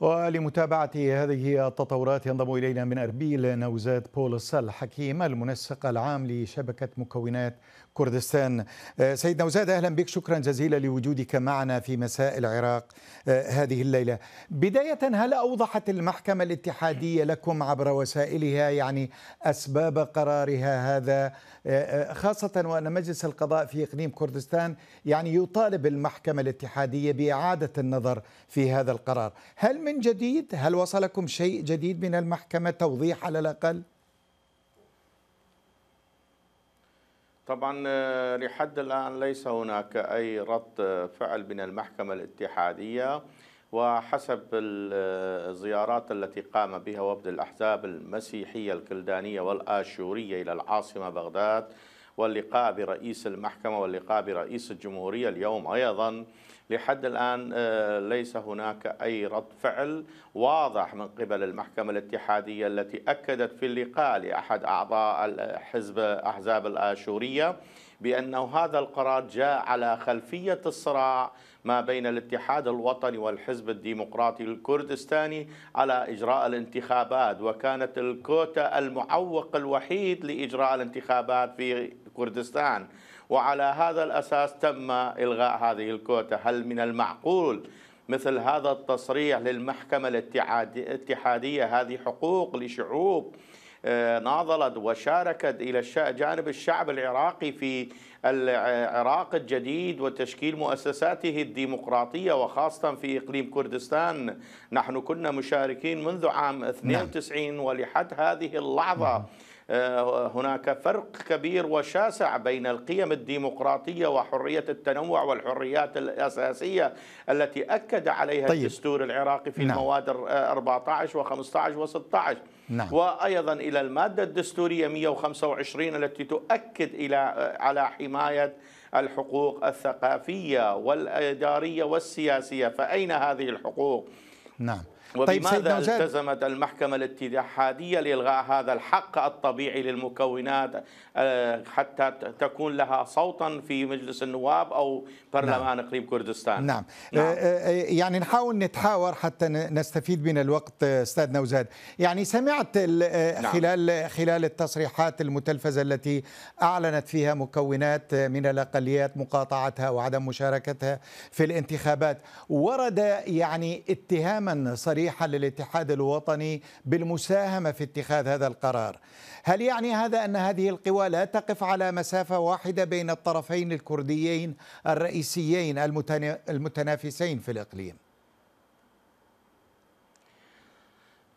ولمتابعة هذه التطورات ينضم إلينا من أربيل نوزاد بولس الحكيم المنسق العام لشبكة مكونات كردستان آه، سيد نوزاد أهلا بك شكرا جزيلا لوجودك معنا في مساء العراق آه، هذه الليلة بداية هل أوضحت المحكمة الاتحادية لكم عبر وسائلها يعني أسباب قرارها هذا آه، خاصة وأن مجلس القضاء في إقليم كردستان يعني يطالب المحكمة الاتحادية بإعادة النظر في هذا القرار هل من جديد هل وصلكم شيء جديد من المحكمة توضيح على الأقل؟ طبعا آه، لحد الآن ليس هناك أي رد آه، فعل من المحكمة الاتحادية وحسب الزيارات التي قام بها وفد الأحزاب المسيحية الكلدانية والآشورية إلى العاصمة بغداد واللقاء برئيس المحكمة واللقاء برئيس الجمهورية اليوم أيضا لحد الآن آه، ليس هناك أي رد فعل واضح من قبل المحكمة الاتحادية التي أكدت في اللقاء لأحد أعضاء الحزب أحزاب الآشورية بأنه هذا القرار جاء على خلفية الصراع ما بين الاتحاد الوطني والحزب الديمقراطي الكردستاني على إجراء الانتخابات وكانت الكوتا المعوق الوحيد لإجراء الانتخابات في كردستان وعلى هذا الأساس تم إلغاء هذه الكوتا هل من المعقول مثل هذا التصريح للمحكمة الاتحادية هذه حقوق لشعوب آه، ناضلت وشاركت إلى جانب الشعب العراقي في العراق الجديد وتشكيل مؤسساته الديمقراطية وخاصة في إقليم كردستان نحن كنا مشاركين منذ عام 92 نعم. ولحد هذه اللحظة نعم. آه، هناك فرق كبير وشاسع بين القيم الديمقراطية وحرية التنوع والحريات الأساسية التي أكد عليها طيب. الدستور العراقي في نعم. المواد 14 و15 و16 نعم. وأيضا إلى المادة الدستورية 125 التي تؤكد إلى آه، على حماية الحقوق الثقافية والإدارية والسياسية فأين هذه الحقوق؟ نعم وبماذا طيب التزمت المحكمة الاتحادية لإلغاء هذا الحق الطبيعي للمكونات آه، حتى تكون لها صوتا في مجلس النواب أو برلمان نعم. إقليم كردستان نعم, نعم. آه، آه، يعني نحاول نتحاور حتى نستفيد من الوقت أستاذ نوزاد يعني سمعت نعم. خلال خلال التصريحات المتلفزة التي أعلنت فيها مكونات من الأقليات مقاطعتها وعدم مشاركتها في الانتخابات ورد يعني اتهاما صريحا صريحا للاتحاد الوطني بالمساهمة في اتخاذ هذا القرار هل يعني هذا أن هذه القوى لا تقف على مسافة واحدة بين الطرفين الكرديين الرئيسيين المتنافسين في الإقليم؟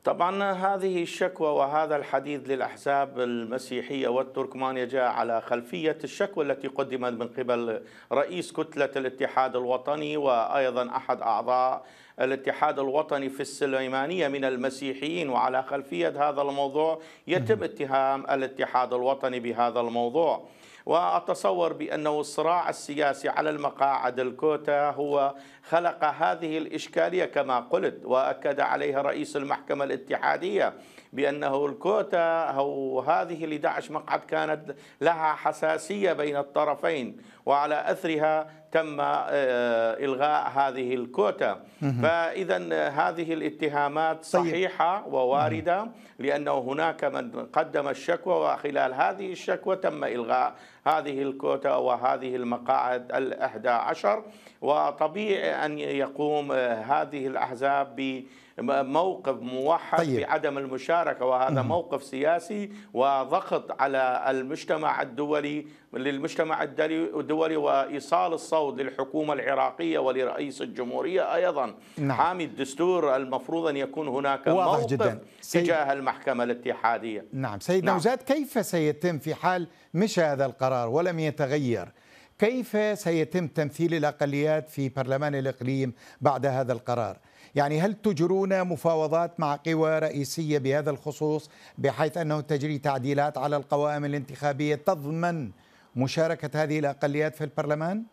طبعا هذه الشكوى وهذا الحديث للأحزاب المسيحية والتركمانية جاء على خلفية الشكوى التي قدمت من قبل رئيس كتلة الاتحاد الوطني وأيضا أحد أعضاء الاتحاد الوطني في السليمانية من المسيحيين وعلى خلفية هذا الموضوع يتم اتهام الاتحاد الوطني بهذا الموضوع وأتصور بأنه الصراع السياسي على المقاعد الكوتا هو خلق هذه الإشكالية كما قلت وأكد عليها رئيس المحكمة الاتحادية بأنه الكوتا أو هذه ال 11 مقعد كانت لها حساسية بين الطرفين وعلى أثرها تم آه، إلغاء هذه الكوتا فإذا آه، هذه الاتهامات طيب. صحيحة وواردة لأنه هناك من قدم الشكوى وخلال هذه الشكوى تم إلغاء هذه الكوتا وهذه المقاعد الأحدى عشر وطبيعي أن يقوم آه، هذه الأحزاب ب موقف موحد طيب. بعدم المشاركة وهذا مم. موقف سياسي وضغط على المجتمع الدولي للمجتمع الدولي وإيصال الصوت للحكومة العراقية ولرئيس الجمهورية أيضا نعم. حامي الدستور المفروض أن يكون هناك واضح موقف جدا. سي... تجاه المحكمة الاتحادية نعم سيد نعم. نوزاد كيف سيتم في حال مشى هذا القرار ولم يتغير كيف سيتم تمثيل الأقليات في برلمان الإقليم بعد هذا القرار؟ يعني هل تجرون مفاوضات مع قوى رئيسية بهذا الخصوص بحيث أنه تجري تعديلات على القوائم الانتخابية تضمن مشاركة هذه الأقليات في البرلمان؟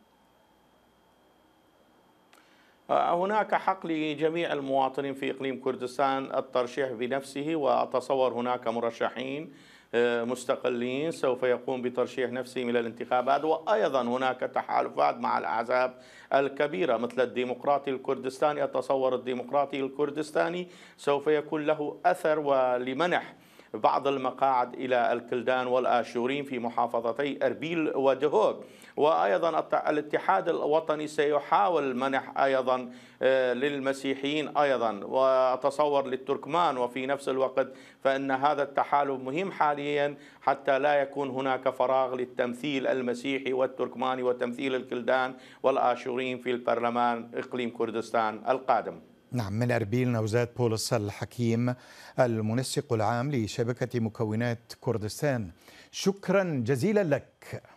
آه، هناك حق لجميع المواطنين في إقليم كردستان الترشيح بنفسه وأتصور هناك مرشحين آه، مستقلين سوف يقوم بترشيح نفسه من الانتخابات وأيضا هناك تحالفات مع الأحزاب الكبيرة مثل الديمقراطي الكردستاني أتصور الديمقراطي الكردستاني سوف يكون له أثر ولمنح بعض المقاعد إلى الكلدان والآشورين في محافظتي أربيل ودهوك وأيضا الاتحاد الوطني سيحاول منح أيضا آه، للمسيحيين أيضا وتصور للتركمان وفي نفس الوقت فإن هذا التحالف مهم حاليا حتى لا يكون هناك فراغ للتمثيل المسيحي والتركماني وتمثيل الكلدان والآشورين في البرلمان إقليم كردستان القادم نعم من أربيل نوزاد بولس الحكيم المنسق العام لشبكة مكونات كردستان شكرا جزيلا لك